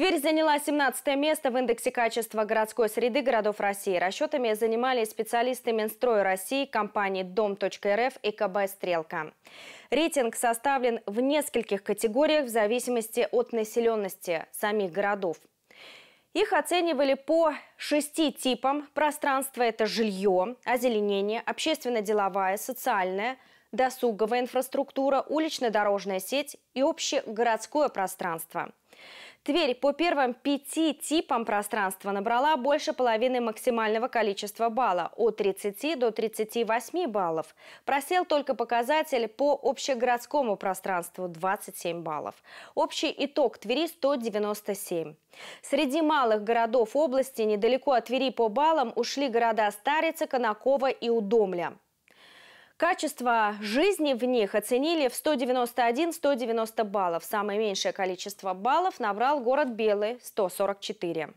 Тверь заняла 17 место в индексе качества городской среды городов России. Расчетами занимались специалисты Минстроя России, компании Дом.рф и КБ «Стрелка». Рейтинг составлен в нескольких категориях в зависимости от населенности самих городов. Их оценивали по шести типам. Пространство – это жилье, озеленение, общественно-деловая, социальная досуговая инфраструктура, улично-дорожная сеть и общегородское пространство. Тверь по первым пяти типам пространства набрала больше половины максимального количества балла – от 30 до 38 баллов. Просел только показатель по общегородскому пространству – 27 баллов. Общий итог Твери – 197. Среди малых городов области недалеко от Твери по баллам ушли города Старица, Конакова и Удомля. Качество жизни в них оценили в 191-190 баллов. Самое меньшее количество баллов набрал город Белый – 144.